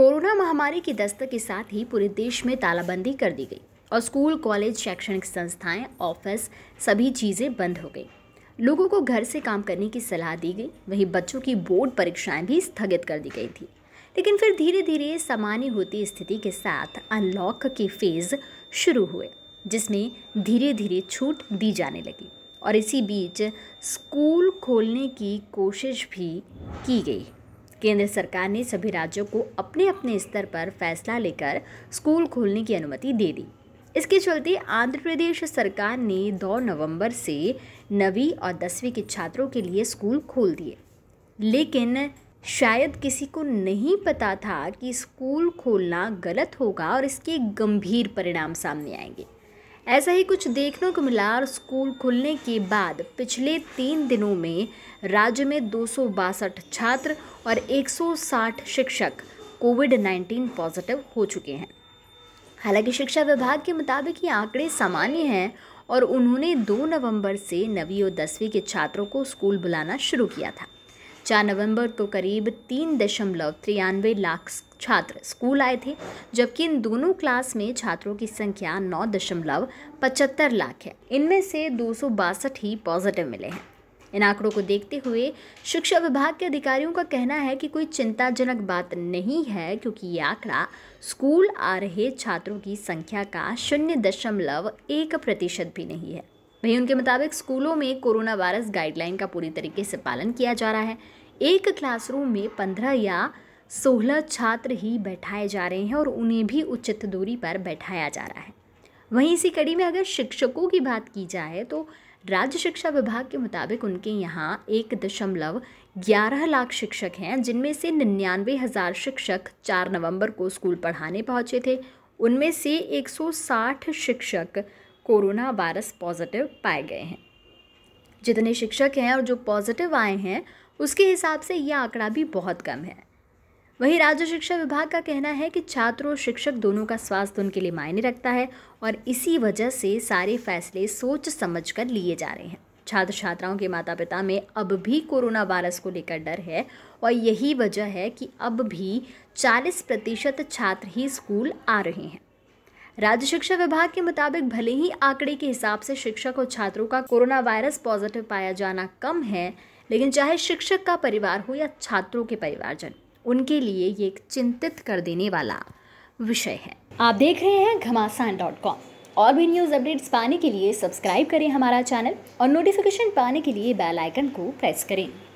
corona महामारी की दस्तक के साथ ही पूरे देश में तालाबंदी कर दी गई और स्कूल कॉलेज शैक्षणिक संस्थाएं ऑफिस सभी चीज़ें बंद हो गई लोगों को घर से काम करने की सलाह दी गई वहीं बच्चों की बोर्ड परीक्षाएं भी स्थगित कर दी गई थी लेकिन फिर धीरे धीरे सामान्य होती स्थिति के साथ अनलॉक के फेज़ शुरू हुए जिसमें धीरे धीरे छूट दी जाने लगी और इसी बीच स्कूल खोलने की कोशिश भी की गई केंद्र सरकार ने सभी राज्यों को अपने अपने स्तर पर फैसला लेकर स्कूल खोलने की अनुमति दे दी इसके चलते आंध्र प्रदेश सरकार ने 2 नवंबर से नवीं और दसवीं के छात्रों के लिए स्कूल खोल दिए लेकिन शायद किसी को नहीं पता था कि स्कूल खोलना गलत होगा और इसके गंभीर परिणाम सामने आएंगे ऐसा ही कुछ देखने को मिला और स्कूल खुलने के बाद पिछले तीन दिनों में राज्य में दो छात्र और 160 शिक्षक कोविड 19 पॉजिटिव हो चुके हैं हालांकि शिक्षा विभाग के मुताबिक ये आंकड़े सामान्य हैं और उन्होंने 2 नवंबर से नवीं और दसवीं के छात्रों को स्कूल बुलाना शुरू किया था चार नवंबर को तो करीब तीन दशमलव तिरानवे लाख छात्र स्कूल आए थे जबकि इन दोनों क्लास में छात्रों की संख्या नौ दशमलव पचहत्तर लाख है इनमें से दो सौ बासठ ही पॉजिटिव मिले हैं इन आंकड़ों को देखते हुए शिक्षा विभाग के अधिकारियों का कहना है कि कोई चिंताजनक बात नहीं है क्योंकि ये आंकड़ा स्कूल आ रहे छात्रों की संख्या का शून्य दशमलव एक प्रतिशत भी नहीं है वहीं उनके मुताबिक स्कूलों में कोरोना वायरस गाइडलाइन का पूरी तरीके से पालन किया जा रहा है एक क्लासरूम में पंद्रह या सोलह छात्र ही बैठाए जा रहे हैं और उन्हें भी उचित दूरी पर बैठाया जा रहा है वहीं इसी कड़ी में अगर शिक्षकों की बात की जाए तो राज्य शिक्षा विभाग के मुताबिक उनके यहाँ एक दशमलव ग्यारह लाख शिक्षक हैं जिनमें से निन्यानवे हज़ार शिक्षक चार नवंबर को स्कूल पढ़ाने पहुँचे थे उनमें से साठ शिक्षक कोरोना वायरस पॉजिटिव पाए गए हैं जितने शिक्षक हैं और जो पॉजिटिव आए हैं उसके हिसाब से ये आंकड़ा भी बहुत कम है वहीं राज्य शिक्षा विभाग का कहना है कि छात्र और शिक्षक दोनों का स्वास्थ्य उनके लिए मायने रखता है और इसी वजह से सारे फैसले सोच समझ कर लिए जा रहे हैं छात्र छात्राओं के माता पिता में अब भी कोरोना वायरस को लेकर डर है और यही वजह है कि अब भी 40 प्रतिशत छात्र ही स्कूल आ रहे हैं राज्य शिक्षा विभाग के मुताबिक भले ही आंकड़े के हिसाब से शिक्षक और छात्रों का कोरोना वायरस पॉजिटिव पाया जाना कम है लेकिन चाहे शिक्षक का परिवार हो या छात्रों के परिवारजन उनके लिए ये एक चिंतित कर देने वाला विषय है आप देख रहे हैं घमासान डॉट कॉम और भी न्यूज़ अपडेट्स पाने के लिए सब्सक्राइब करें हमारा चैनल और नोटिफिकेशन पाने के लिए बेल आइकन को प्रेस करें